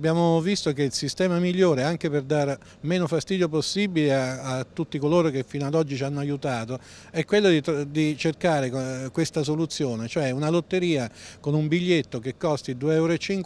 Abbiamo visto che il sistema migliore, anche per dare meno fastidio possibile a, a tutti coloro che fino ad oggi ci hanno aiutato, è quello di, di, cercare eh, questa soluzione, cioè una lotteria con un biglietto che costi 2,50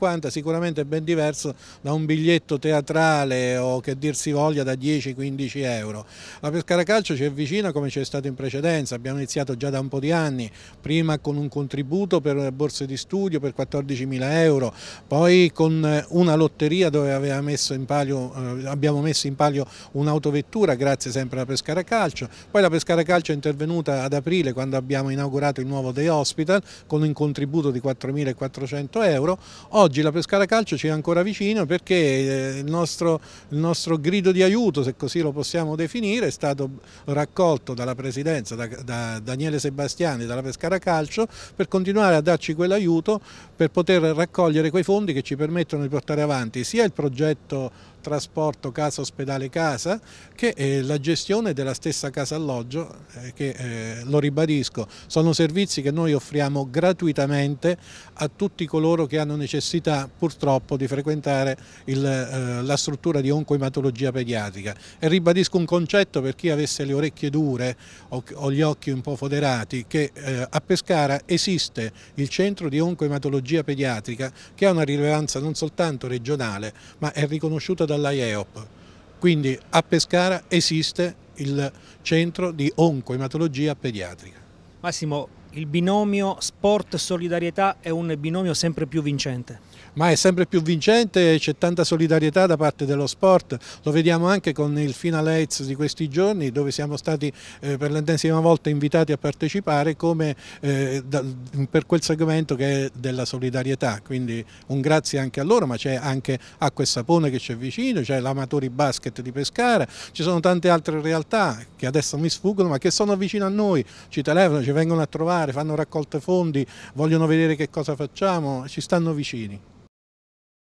euro sicuramente è ben diverso da un biglietto teatrale o che dir si voglia da 10-15 euro. La Pescara Calcio ci è vicina come c'è stato in precedenza, abbiamo iniziato già da un po' di anni, prima con un contributo per borse di studio per 14 mila euro, poi con eh, una lotteria lotteria dove messo palio, eh, abbiamo messo in palio un'autovettura grazie sempre alla Pescara Calcio, poi la Pescara Calcio è intervenuta ad aprile quando abbiamo inaugurato il nuovo Day Hospital con un contributo di 4.400 euro, oggi la Pescara Calcio ci è ancora vicino perché eh, il nostro, il nostro grido di aiuto, se così lo possiamo definire, è stato raccolto dalla Presidenza, da, da Daniele Sebastiani, dalla Pescara Calcio per continuare a darci quell'aiuto per poter raccogliere quei fondi che ci permettono di portare avanti avanti sia il progetto trasporto casa ospedale casa che è eh, la gestione della stessa casa alloggio eh, che eh, lo ribadisco sono servizi che noi offriamo gratuitamente a tutti coloro che hanno necessità purtroppo di frequentare il, eh, la struttura di oncoematologia pediatrica e ribadisco un concetto per chi avesse le orecchie dure o, o gli occhi un po' foderati che eh, a Pescara esiste il centro di oncoematologia pediatrica che ha una rilevanza non soltanto regionale ma è riconosciuta da dall'IEOP. Quindi a Pescara esiste il centro di oncoematologia pediatrica. Massimo, il binomio sport-solidarietà è un binomio sempre più vincente. Ma è sempre più vincente, c'è tanta solidarietà da parte dello sport, lo vediamo anche con il Final Aids di questi giorni dove siamo stati eh, per l'ennesima volta invitati a partecipare come, eh, da, per quel segmento che è della solidarietà, quindi un grazie anche a loro, ma c'è anche Acqua e Sapone che c'è vicino, c'è l'Amatori Basket di Pescara, ci sono tante altre realtà che adesso mi sfuggono ma che sono vicino a noi, ci telefonano, ci vengono a trovare seminare, fanno raccolte fondi, vogliono vedere che cosa facciamo, ci stanno vicini.